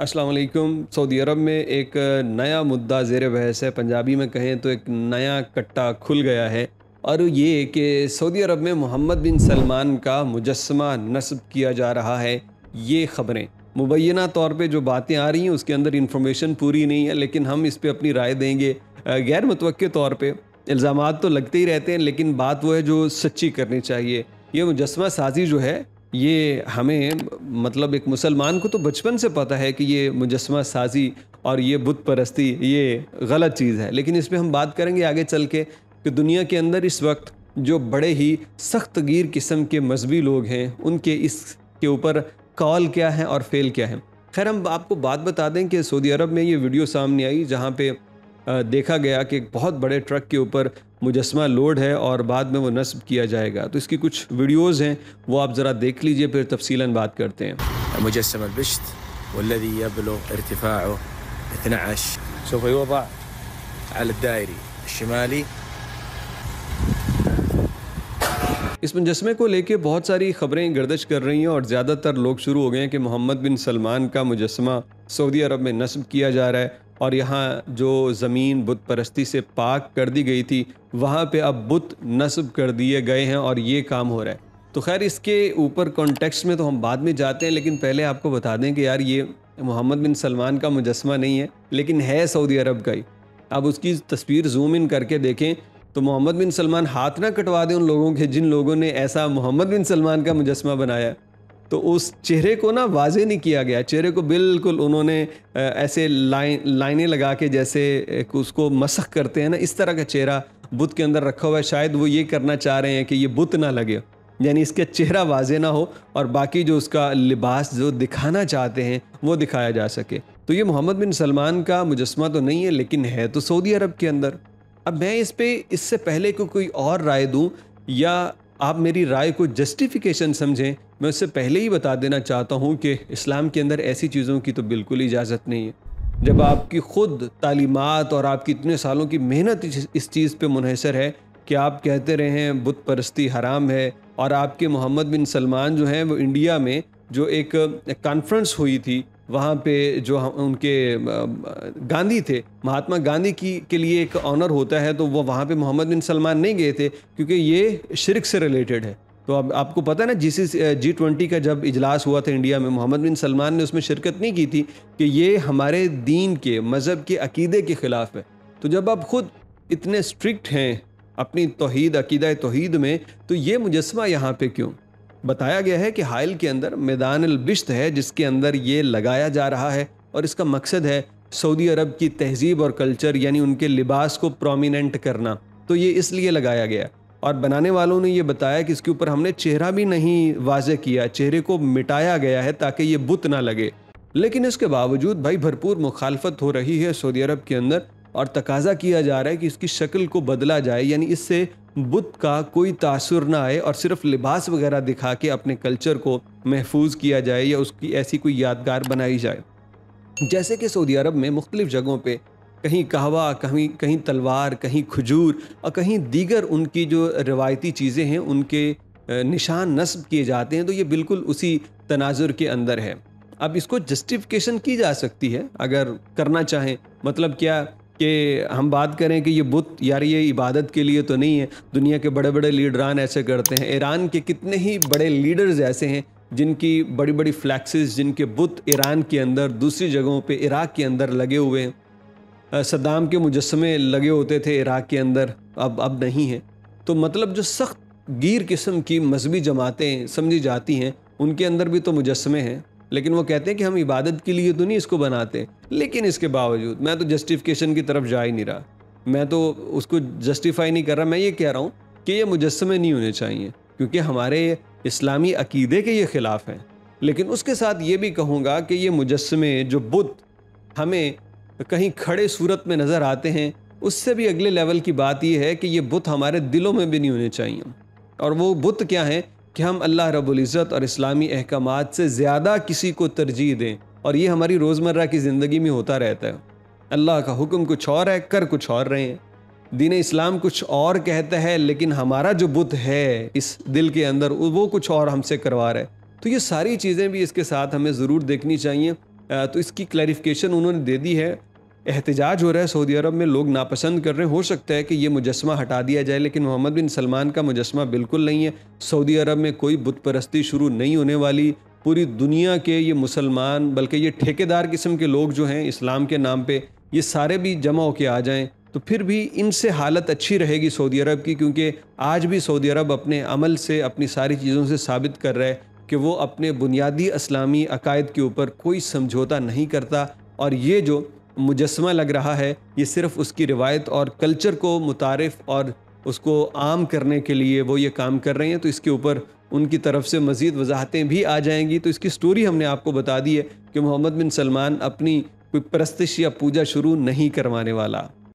असलकुम सऊदी अरब में एक नया मुद्दा जेर बहस है पंजाबी में कहें तो एक नया कट्टा खुल गया है और ये कि सऊदी अरब में मोहम्मद बिन सलमान का मुजस्मा नस्ब किया जा रहा है ये ख़बरें मुबैना तौर पे जो बातें आ रही हैं उसके अंदर इन्फॉर्मेशन पूरी नहीं है लेकिन हम इस पर अपनी राय देंगे गैर मुतव तौर पर इल्ज़ाम तो लगते ही रहते हैं लेकिन बात वो है जो सच्ची करनी चाहिए ये मुजस्मा साजी जो है ये हमें मतलब एक मुसलमान को तो बचपन से पता है कि ये मुजस्मा साजी और ये बुत परस्ती ये गलत चीज़ है लेकिन इस पर हम बात करेंगे आगे चल के कि दुनिया के अंदर इस वक्त जो बड़े ही सख्त गिर किस्म के मजहबी लोग हैं उनके इसके ऊपर कॉल क्या है और फेल क्या है खैर हम आपको बात बता दें कि सऊदी अरब में ये वीडियो सामने आई जहाँ पे देखा गया कि बहुत बड़े ट्रक के ऊपर मुजस्मा लोड है और बाद में वो नस्ब किया जाएगा तो इसकी कुछ वीडियोज हैं वो आप ज़रा देख लीजिए फिर तफसीला बात करते हैं والذي يبلغ ارتفاعه 12 سوف يوضع على الدائري الشمالي इस मुजस्मे को लेके बहुत सारी खबरें गर्दश कर रही हैं और ज़्यादातर लोग शुरू हो गए हैं कि मोहम्मद बिन सलमान का मुजस्मा सऊदी अरब में नस्ब किया जा रहा है और यहाँ जो ज़मीन बुत परस्ती से पाक कर दी गई थी वहाँ पे अब बुत नस्ब कर दिए गए हैं और ये काम हो रहा है तो खैर इसके ऊपर कॉन्टेक्स्ट में तो हम बाद में जाते हैं लेकिन पहले आपको बता दें कि यार ये मोहम्मद बिन सलमान का मुजस्मा नहीं है लेकिन है सऊदी अरब का ही अब उसकी तस्वीर जूम इन करके देखें तो मोहम्मद बिन सलमान हाथ ना कटवा दें उन लोगों के जिन लोगों ने ऐसा मोहम्मद बिन सलमान का मुजस्मा बनाया तो उस चेहरे को ना वाजे नहीं किया गया चेहरे को बिल्कुल उन्होंने ऐसे लाइन लाइनें लगा के जैसे उसको मसख करते हैं ना इस तरह का चेहरा बुत के अंदर रखा हुआ है शायद वो ये करना चाह रहे हैं कि ये बुत ना लगे यानी इसका चेहरा वाजे ना हो और बाकी जो उसका लिबास जो दिखाना चाहते हैं वो दिखाया जा सके तो ये मोहम्मद बिन सलमान का मुजस्मा तो नहीं है लेकिन है तो सऊदी अरब के अंदर अब मैं इस पर इससे पहले को कोई और राय दूँ या आप मेरी राय को जस्टिफिकेशन समझें मैं उससे पहले ही बता देना चाहता हूँ कि इस्लाम के अंदर ऐसी चीज़ों की तो बिल्कुल इजाज़त नहीं है जब आपकी ख़ुद तालीमत और आपकी इतने सालों की मेहनत इस चीज़ पर मुनहसर है कि आप कहते रहे हैं बुत परस्ती हराम है और आपके मोहम्मद बिन सलमान जो हैं वो इंडिया में जो एक कॉन्फ्रेंस हुई थी वहाँ पे जो उनके गांधी थे महात्मा गांधी की के लिए एक ऑनर होता है तो वो वहाँ पे मोहम्मद बिन सलमान नहीं गए थे क्योंकि ये शिरक से रिलेटेड है तो अब आप, आपको पता है ना जी जी ट्वेंटी का जब इजलास हुआ था इंडिया में मोहम्मद बिन सलमान ने उसमें शिरकत नहीं की थी कि ये हमारे दीन के मज़हब के अकीदे के ख़िलाफ़ है तो जब आप ख़ुद इतने स्ट्रिक्ट हैं अपनी तोहद अकीदा तोहद में तो ये मुजस्मा यहाँ पे क्यों बताया गया है कि हाइल के अंदर मैदान बिश्त है जिसके अंदर ये लगाया जा रहा है और इसका मकसद है सऊदी अरब की तहजीब और कल्चर यानी उनके लिबास को प्रोमिनेंट करना तो ये इसलिए लगाया गया और बनाने वालों ने यह बताया कि इसके ऊपर हमने चेहरा भी नहीं वाजह किया चेहरे को मिटाया गया है ताकि ये बुत ना लगे लेकिन इसके बावजूद भाई भरपूर मुखालफत हो रही है सऊदी अरब के अंदर और तकाजा किया जा रहा है कि इसकी शक्ल को बदला जाए यानी इससे बुद्ध का कोई तासुर ना आए और सिर्फ लिबास वगैरह दिखा के अपने कल्चर को महफूज किया जाए या उसकी ऐसी कोई यादगार बनाई जाए जैसे कि सऊदी अरब में मुख्तलिफ़ जगहों पर कहीं कहवा कहीं कहीं तलवार कहीं खजूर और कहीं दीगर उनकी जो रिवायती चीज़ें हैं उनके निशान नस्ब किए जाते हैं तो ये बिल्कुल उसी तनाजुर के अंदर है अब इसको जस्टिफिकेशन की जा सकती है अगर करना चाहें मतलब क्या कि हम बात करें कि ये बुत यार ये इबादत के लिए तो नहीं है दुनिया के बड़े बड़े लीडरान ऐसे करते हैं ईरान के कितने ही बड़े लीडर्स ऐसे हैं जिनकी बड़ी बड़ी फ्लैक्सेस जिनके बुत ईरान के अंदर दूसरी जगहों पे इराक के अंदर लगे हुए हैं सद्दाम के मुजस्मे लगे होते थे इराक के अंदर अब अब नहीं है तो मतलब जो सख्त गिर किस्म की मजहबी जमातें समझी जाती हैं उनके अंदर भी तो मुजस्मे हैं लेकिन वो कहते हैं कि हम इबादत के लिए तो नहीं इसको बनाते लेकिन इसके बावजूद मैं तो जस्टिफिकेशन की तरफ जा ही नहीं रहा मैं तो उसको जस्टिफाई नहीं कर रहा मैं ये कह रहा हूँ कि ये मुजस्मे नहीं होने चाहिए क्योंकि हमारे इस्लामी अकीदे के ये ख़िलाफ़ हैं लेकिन उसके साथ ये भी कहूँगा कि ये मुजस्मे जो बुत हमें कहीं खड़े सूरत में नज़र आते हैं उससे भी अगले लेवल की बात यह है कि ये बुत हमारे दिलों में भी नहीं होने चाहिए और वो बुत क्या हैं कि हम अल्लाह रबुल्ज़त और इस्लामी अहकाम से ज़्यादा किसी को तरजीह दें और ये हमारी रोज़मर्रा की ज़िंदगी में होता रहता है अल्लाह का हुक्म कुछ और है कर कुछ और रहे हैं दीन इस्लाम कुछ और कहता है लेकिन हमारा जो बुत है इस दिल के अंदर वो कुछ और हमसे करवा रहा है तो ये सारी चीज़ें भी इसके साथ हमें ज़रूर देखनी चाहिए तो इसकी क्लैरिफिकेशन उन्होंने दे दी है एहतजाज हो रहा है सऊदी अरब में लोग नापसंद कर रहे हैं हो सकता है कि ये मुजस्मा हटा दिया जाए लेकिन मोहम्मद बिन सलमान का मुजस्मा बिल्कुल नहीं है सऊदी अरब में कोई बुत परस्ती शुरू नहीं होने वाली पूरी दुनिया के ये मुसलमान बल्कि ये ठेकेदार किस्म के लोग जो हैं इस्लाम के नाम पर ये सारे भी जमा होके आ जाएँ तो फिर भी इनसे हालत अच्छी रहेगी सऊदी अरब की क्योंकि आज भी सऊदी अरब अपने अमल से अपनी सारी चीज़ों से साबित कर रहा है कि वो अपने बुनियादी इस्लामी अकायद के ऊपर कोई समझौता नहीं करता और ये जो मुजस्मा लग रहा है ये सिर्फ उसकी रिवायत और कल्चर को मुतारफ़ और उसको आम करने के लिए वो ये काम कर रहे हैं तो इसके ऊपर उनकी तरफ से मज़ीद वजाहतें भी आ जाएंगी तो इसकी स्टोरी हमने आपको बता दी है कि मोहम्मद बिन सलमान अपनी कोई प्रस्तिश या पूजा शुरू नहीं करवाने वाला